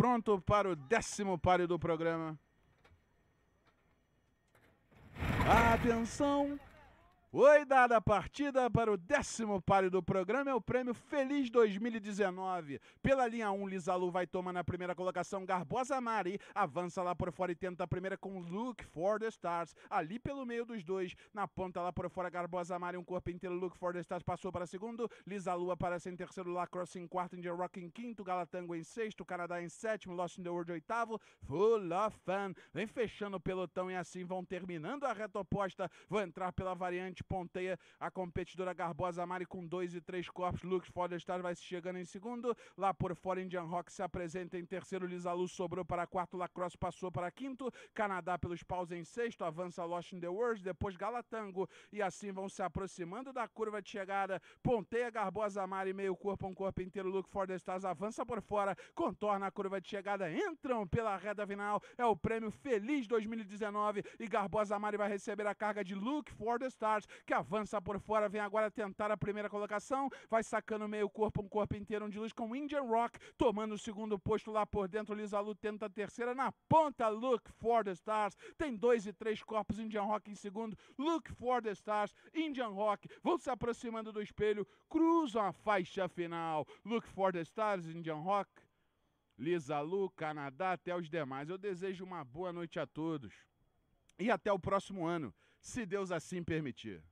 pronto para o décimo páreo do programa. Atenção! Oi, dada a partida para o décimo páreo do programa é o prêmio Feliz 2019. Pela linha 1, Lizalu vai tomar na primeira colocação Garbosa Mari, avança lá por fora e tenta a primeira com Look for the Stars, ali pelo meio dos dois, na ponta lá por fora Garbosa Mari, um corpo inteiro, Look for the Stars passou para segundo, Lizalu aparece em terceiro, Lacrosse em quarto, India Rock em quinto, Galatango em sexto, Canadá em sétimo, Lost in the World oitavo, Full of Fun, vem fechando o pelotão e assim vão terminando a reta oposta, vão entrar pela variante ponteia a competidora Garbosa Mari com dois e três corpos. Lux Forestar vai se chegando em segundo. Lá por fora, Indian Rock se apresenta em terceiro. Lizalu sobrou para quarto. Lacrosse passou para quinto. Canadá pelos paus em sexto. Avança Lost in the World. Depois Galatango. E assim vão se aproximando da curva de chegada. Ponteia Garbosa Mari, meio corpo, um corpo inteiro. Luke Forestars avança por fora. Contorna a curva de chegada. Entram pela reta final. É o prêmio Feliz 2019. E Garbosa Mari vai receber a carga de Luke Stars que avança por fora, vem agora tentar a primeira colocação, vai sacando meio corpo, um corpo inteiro, um de luz com Indian Rock, tomando o segundo posto lá por dentro, Lisa Lu tenta a terceira, na ponta, Look for the Stars, tem dois e três corpos, Indian Rock em segundo, Look for the Stars, Indian Rock, vão se aproximando do espelho, cruzam a faixa final, Look for the Stars, Indian Rock, Lisa Lu, Canadá, até os demais. Eu desejo uma boa noite a todos e até o próximo ano se Deus assim permitir.